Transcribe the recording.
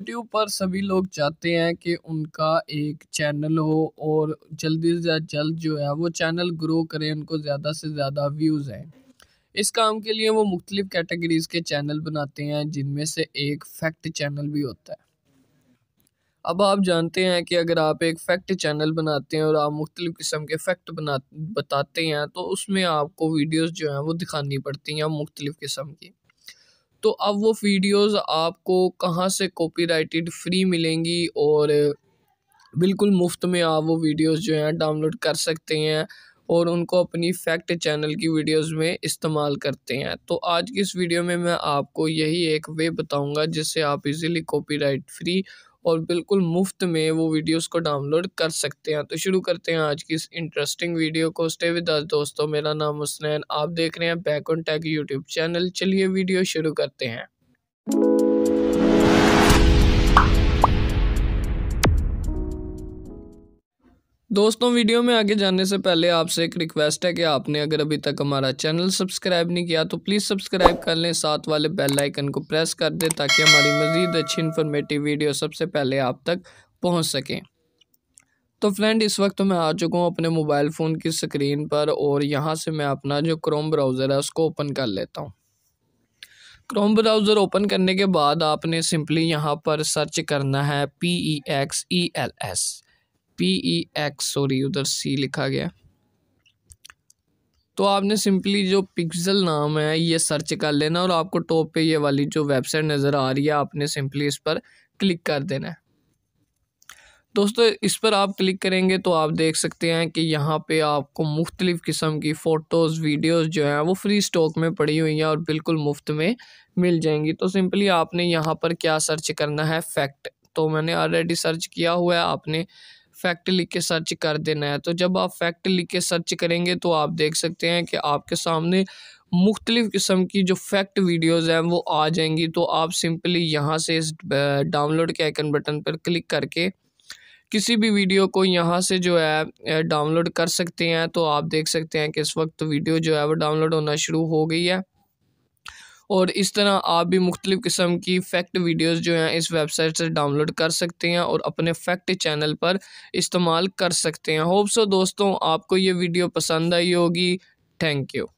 YouTube पर सभी लोग चाहते हैं कि उनका एक चैनल हो और जल्दी से जल्द जो है वो चैनल ग्रो करें उनको ज़्यादा से ज़्यादा व्यूज़ आए इस काम के लिए वो मुख्तलिफ़ कैटेगरीज़ के चैनल बनाते हैं जिनमें से एक फैक्ट चैनल भी होता है अब आप जानते हैं कि अगर आप एक फैक्ट चैनल बनाते हैं और आप मुख्तलिफ़ किस्म के फैक्ट बना बताते हैं तो उसमें आपको वीडियोस जो हैं वो दिखानी पड़ती हैं मुख्तलिफ़ किस्म की तो अब वो वीडियोस आपको कहाँ से कॉपीराइटेड फ्री मिलेंगी और बिल्कुल मुफ्त में आप वो वीडियोस जो हैं डाउनलोड कर सकते हैं और उनको अपनी फैक्ट चैनल की वीडियोस में इस्तेमाल करते हैं तो आज की इस वीडियो में मैं आपको यही एक वे बताऊंगा जिससे आप इजीली कॉपीराइट फ्री और बिल्कुल मुफ्त में वो वीडियोस को डाउनलोड कर सकते हैं तो शुरू करते हैं आज की इस इंटरेस्टिंग वीडियो को स्टे विद अस दोस्तों मेरा नाम हुसनैन आप देख रहे हैं back on tech YouTube channel चलिए वीडियो शुरू करते हैं दोस्तों वीडियो में आगे जाने से पहले आपसे एक रिक्वेस्ट है कि आपने अगर अभी तक हमारा चैनल सब्सक्राइब नहीं किया तो प्लीज़ सब्सक्राइब कर लें साथ वाले बेल आइकन को प्रेस कर दें ताकि हमारी मज़ीद अच्छी इन्फॉर्मेटिव वीडियो सबसे पहले आप तक पहुंच सकें तो फ्रेंड इस वक्त मैं आ चुका हूँ अपने मोबाइल फ़ोन की स्क्रीन पर और यहाँ से मैं अपना जो क्रोम ब्राउज़र है उसको ओपन कर लेता हूँ क्रोम ब्राउज़र ओपन करने के बाद आपने सिंपली यहाँ पर सर्च करना है P E X E L S P E X sorry उधर सी लिखा गया तो आपने सिंपली जो पिक्सल नाम है ये सर्च कर लेना और आपको टॉप पे ये वाली जो वेबसाइट नज़र आ रही है आपने सिंपली इस पर क्लिक कर देना है दोस्तों इस पर आप क्लिक करेंगे तो आप देख सकते हैं कि यहाँ पे आपको मुख्तलिफ़ किस्म की फ़ोटोज़ वीडियोस जो हैं वो फ्री स्टॉक में पड़ी हुई हैं और बिल्कुल मुफ्त में मिल जाएंगी तो सिंपली आपने यहाँ पर क्या सर्च करना है फैक्ट तो मैंने ऑलरेडी सर्च किया हुआ है आपने फैक्ट लिख के सर्च कर देना है तो जब आप फैक्ट लिख के सर्च करेंगे तो आप देख सकते हैं कि आपके सामने मुख्तलिफ़ किस्म की जो फैक्ट वीडियोज़ हैं वो आ जाएंगी तो आप सिंपली यहाँ से इस डाउनलोड के आइकन बटन पर क्लिक करके किसी भी वीडियो को यहाँ से जो है डाउनलोड कर सकते हैं तो आप देख सकते हैं कि इस वक्त वीडियो जो है वो डाउनलोड होना शुरू हो गई है और इस तरह आप भी मुख्तलिफ़ किस्म की फ़ैक्ट वीडियोज़ जो हैं इस वेबसाइट से डाउनलोड कर सकते हैं और अपने फ़ैक्ट चैनल पर इस्तेमाल कर सकते हैं होप सो दोस्तों आपको ये वीडियो पसंद आई होगी थैंक यू